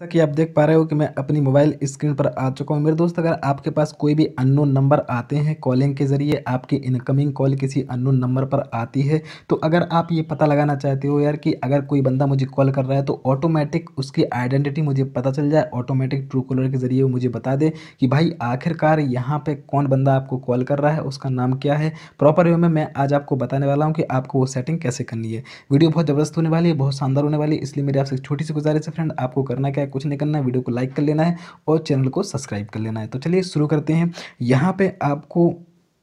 जैसा कि आप देख पा रहे हो कि मैं अपनी मोबाइल स्क्रीन पर आ चुका हूँ मेरे दोस्त अगर आपके पास कोई भी अननोन नंबर आते हैं कॉलिंग के ज़रिए आपकी इनकमिंग कॉल किसी अननोन नंबर पर आती है तो अगर आप ये पता लगाना चाहते हो यार कि अगर कोई बंदा मुझे कॉल कर रहा है तो ऑटोमेटिक उसकी आइडेंटिटी मुझे पता चल जाए ऑटोमेटिक ट्रू कॉलर के ज़रिए वो मुझे बता दे कि भाई आखिरकार यहाँ पर कौन बंदा आपको कॉल कर रहा है उसका नाम क्या है प्रॉपर वे में मैं आज आपको बताने वाला हूँ कि आपको वो सेटिंग कैसे करनी है वीडियो बहुत ज़बरदस्त होने वाली है बहुत शानदार होने वाली है इसलिए मेरी आपसे छोटी सी गुजारिश है फ्रेंड आपको करना क्या है कुछ नहीं करना है वीडियो को लाइक कर लेना है और चैनल को सब्सक्राइब कर लेना है तो चलिए शुरू करते हैं यहाँ पर आपको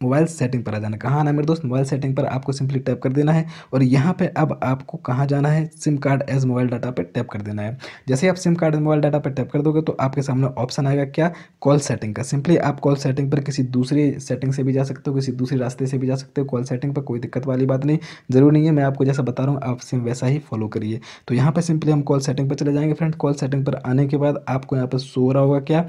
मोबाइल सेटिंग पर आ जाना कहाँ आना मेरे दोस्त मोबाइल सेटिंग पर आपको सिंपली टैप कर देना है और यहाँ पे अब आपको कहाँ जाना है SIM card as mobile data पे टैप कर देना है जैसे आप SIM card as mobile data पे टैप कर दोगे तो आपके सामने ऑप्शन आएगा क्या कॉल सेटिंग का सिंपली आप कॉल सेटिंग पर किसी दूसरी सेटिंग से भी जा सकते हो किसी दूसरे रास्ते से भी जा सकते हो कॉल सेटिंग पर कोई दिक्कत वाली बात नहीं जरूर नहीं है मैं आपको जैसा बता रहा हूँ आप सिम वैसा ही फॉलो करिए तो यहाँ पर सिंपली हम कॉल सेटिंग पर चले जाएंगे फ्रेंड कॉल सेटिंग पर आने के बाद आपको यहाँ पर सो रहा होगा क्या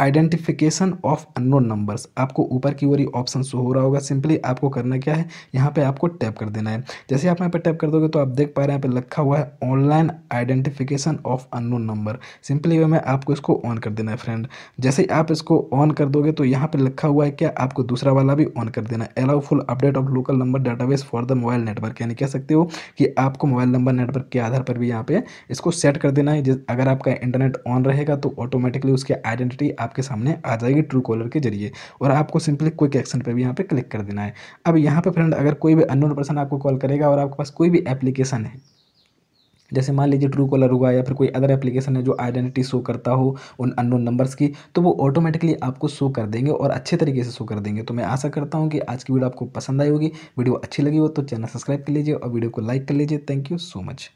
आइडेंटिफिकेशन ऑफ अनोन नंबर्स आपको ऊपर की ओर ऑप्शन शो हो रहा होगा सिंपली आपको करना क्या है यहाँ पे आपको टैप कर देना है जैसे आप यहाँ पे टैप कर दोगे तो आप देख पा रहे हैं यहाँ पे लिखा हुआ है online identification of unknown number simply वे में आपको इसको ऑन कर देना है फ्रेंड जैसे आप इसको ऑन कर दोगे तो यहाँ पर लिखा हुआ है क्या आपको दूसरा वाला भी ऑन कर देना है allow full update of local number database for the mobile network यानी कह सकते हो कि आपको मोबाइल नंबर नेटवर्क के आधार पर भी यहाँ पे इसको सेट कर देना है अगर आपका इंटरनेट ऑन रहेगा तो ऑटोमेटिकली उसकी आइडेंटिटी आप आपके सामने आ जाएगी ट्रू कॉलर के जरिए और आपको सिंपली क्विक एक्शन पर भी यहाँ पर क्लिक कर देना है अब यहाँ पर फ्रेंड अगर कोई भी अनोन पर्सन आपको कॉल करेगा और आपके पास कोई भी एप्लीकेशन है जैसे मान लीजिए ट्रू कॉलर हुआ या फिर कोई अदर एप्लीकेशन है जो आइडेंटिटी शो करता हो उन अननोन नंबर्स की तो वो ऑटोमेटिकली आपको शो कर देंगे और अच्छे तरीके से शो कर देंगे तो मैं आशा करता हूँ कि आज की वीडियो आपको पसंद आई होगी वीडियो अच्छी लगी हो तो चैनल सब्सक्राइब कर लीजिए और वीडियो को लाइक कर लीजिए थैंक यू सो मच